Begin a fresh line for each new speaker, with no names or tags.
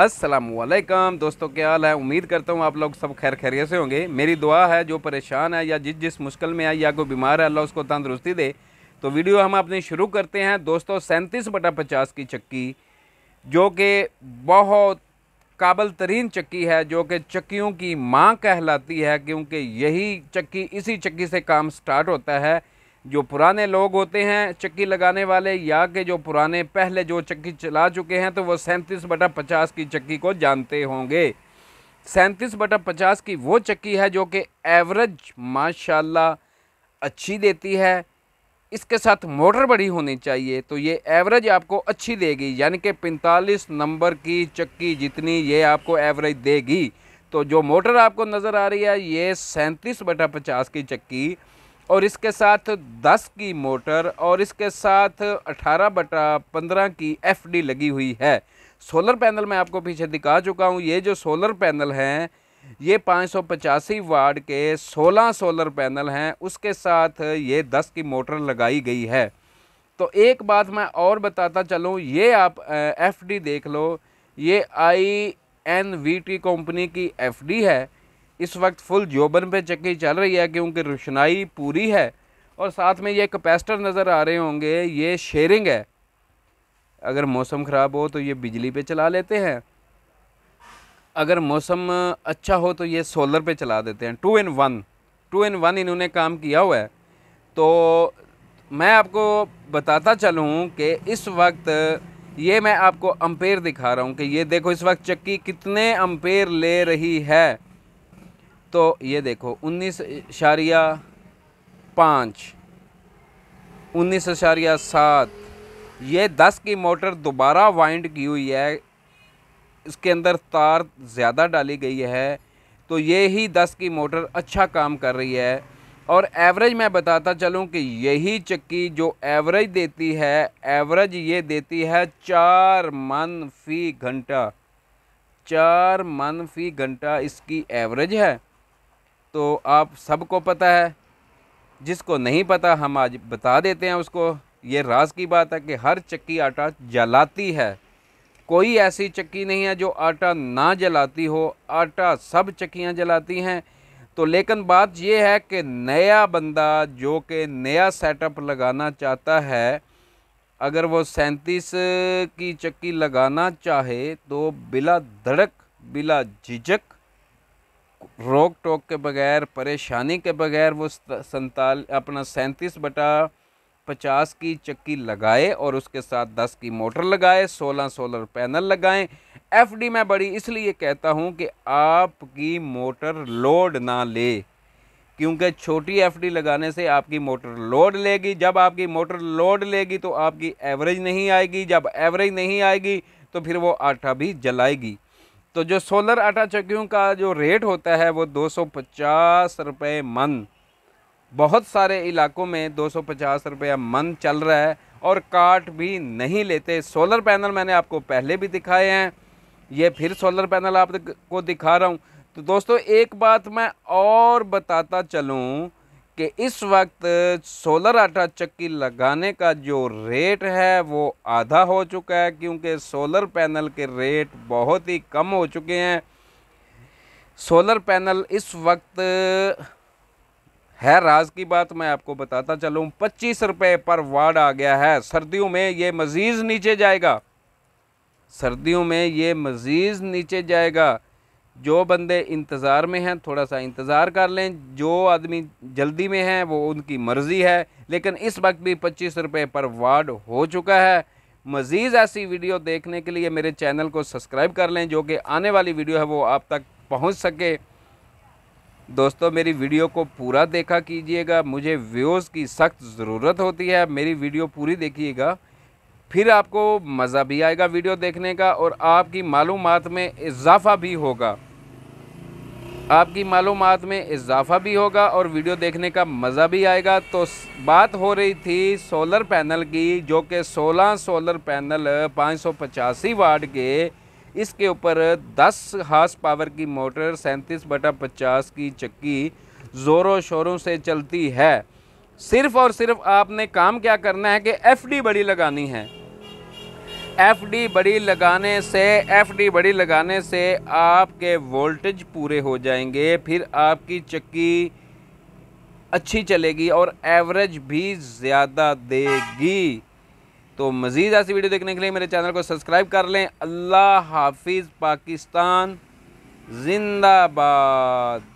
असलकम दोस्तों क्या हाल है उम्मीद करता हूँ आप लोग सब खैर खैरियत से होंगे मेरी दुआ है जो परेशान है या जिस जिस मुश्किल में है या कोई बीमार है अल्लाह उसको तंदरुस्ती दे तो वीडियो हम अपने शुरू करते हैं दोस्तों सैंतीस बटा पचास की चक्की जो कि बहुत काबल तरीन चक्की है जो कि चक्कीयों की माँ कहलाती है क्योंकि यही चक्की इसी चक्की से काम स्टार्ट होता है जो पुराने लोग होते हैं चक्की लगाने वाले या के जो पुराने पहले जो चक्की चला चुके हैं तो वो सैंतीस बटा पचास की चक्की को जानते होंगे सैंतीस बटा पचास की वो चक्की है जो कि एवरेज माशाल्लाह अच्छी देती है इसके साथ मोटर बड़ी होनी चाहिए तो ये एवरेज आपको अच्छी देगी यानी कि पैंतालीस नंबर की चक्की जितनी ये आपको एवरेज देगी तो जो मोटर आपको नज़र आ रही है ये सैंतीस बटा पचास की चक्की और इसके साथ 10 की मोटर और इसके साथ 18 बटा 15 की एफडी लगी हुई है सोलर पैनल मैं आपको पीछे दिखा चुका हूँ ये जो सोलर पैनल हैं ये पाँच सौ पचासी के सोलह सोलर पैनल हैं उसके साथ ये दस की मोटर लगाई गई है तो एक बात मैं और बताता चलूँ ये आप एफ डी देख लो ये I N V T company की एफ डी है इस वक्त फुल जोबन पे चक्की चल रही है क्योंकि रोशनाई पूरी है और साथ में ये कैपेसिटर नज़र आ रहे होंगे ये शेयरिंग है अगर मौसम ख़राब हो तो ये बिजली पे चला लेते हैं अगर मौसम अच्छा हो तो ये सोलर पे चला देते हैं two in one two in one इन्होंने काम किया हुआ है तो मैं आपको बताता चलूँ कि इस वक्त ये मैं आपको अम्पेयर दिखा रहा हूँ कि ये देखो इस वक्त चक्की कितने अम्पेयर ले रही है तो ये देखो उन्नीस इशारिया पाँच उन्नीस इशारिया सात ये दस की मोटर दोबारा वाइंड की हुई है इसके अंदर तार ज़्यादा डाली गई है तो ये ही दस की मोटर अच्छा काम कर रही है और एवरेज मैं बताता चलूँ कि यही चक्की जो एवरेज देती है एवरेज ये देती है चार मन फी घंटा चार मन फी घंटा इसकी एवरेज है तो आप सबको पता है जिसको नहीं पता हम आज बता देते हैं उसको ये राज की बात है कि हर चक्की आटा जलाती है कोई ऐसी चक्की नहीं है जो आटा ना जलाती हो आटा सब चक्कियाँ जलाती हैं तो लेकिन बात यह है कि नया बंदा जो कि नया सेटअप लगाना चाहता है अगर वो सैंतीस की चक्की लगाना चाहे तो बिला धड़क बिला झिझक रोक टोक के बगैर परेशानी के बगैर वो संताल अपना सैंतीस बटा पचास की चक्की लगाए और उसके साथ दस की मोटर लगाए सोलह सोलर पैनल लगाएं एफडी मैं बड़ी इसलिए कहता हूं कि आपकी मोटर लोड ना ले क्योंकि छोटी एफडी लगाने से आपकी मोटर लोड लेगी जब आपकी मोटर लोड लेगी तो आपकी एवरेज नहीं आएगी जब एवरेज नहीं आएगी तो फिर वो आटा भी जलाएगी तो जो सोलर आटा चक्कियों का जो रेट होता है वो दो सौ पचास रुपये मन बहुत सारे इलाकों में दो सौ पचास रुपया मन चल रहा है और काट भी नहीं लेते सोलर पैनल मैंने आपको पहले भी दिखाए हैं ये फिर सोलर पैनल आपको दिखा रहा हूँ तो दोस्तों एक बात मैं और बताता चलूँ कि इस वक्त सोलर आटा चक्की लगाने का जो रेट है वो आधा हो चुका है क्योंकि सोलर पैनल के रेट बहुत ही कम हो चुके हैं सोलर पैनल इस वक्त है राज की बात मैं आपको बताता चलूँ पच्चीस रुपये पर वार्ड आ गया है सर्दियों में ये मज़ीज़ नीचे जाएगा सर्दियों में ये मज़ीज़ नीचे जाएगा जो बंदे इंतज़ार में हैं थोड़ा सा इंतज़ार कर लें जो आदमी जल्दी में हैं वो उनकी मर्ज़ी है लेकिन इस वक्त भी पच्चीस रुपये पर वार्ड हो चुका है मज़ीद ऐसी वीडियो देखने के लिए मेरे चैनल को सब्सक्राइब कर लें जो कि आने वाली वीडियो है वो आप तक पहुँच सके दोस्तों मेरी वीडियो को पूरा देखा कीजिएगा मुझे व्यूज़ की सख्त ज़रूरत होती है मेरी वीडियो पूरी देखिएगा फिर आपको मज़ा भी आएगा वीडियो देखने का और आपकी मालूम में इजाफ़ा भी होगा आपकी मालूम में इजाफा भी होगा और वीडियो देखने का मज़ा भी आएगा तो बात हो रही थी सोलर पैनल की जो कि 16 सोलर पैनल पाँच वाट के इसके ऊपर 10 हार्स पावर की मोटर सैंतीस बटा पचास की चक्की ज़ोरों शोरों से चलती है सिर्फ़ और सिर्फ आपने काम क्या करना है कि एफडी बड़ी लगानी है एफ डी बड़ी लगाने से एफ डी बड़ी लगाने से आपके वोल्टेज पूरे हो जाएंगे फिर आपकी चक्की अच्छी चलेगी और एवरेज भी ज़्यादा देगी तो मज़ीद ऐसी वीडियो देखने के लिए मेरे चैनल को सब्सक्राइब कर लें अल्लाह हाफिज़ पाकिस्तान जिंदाबाद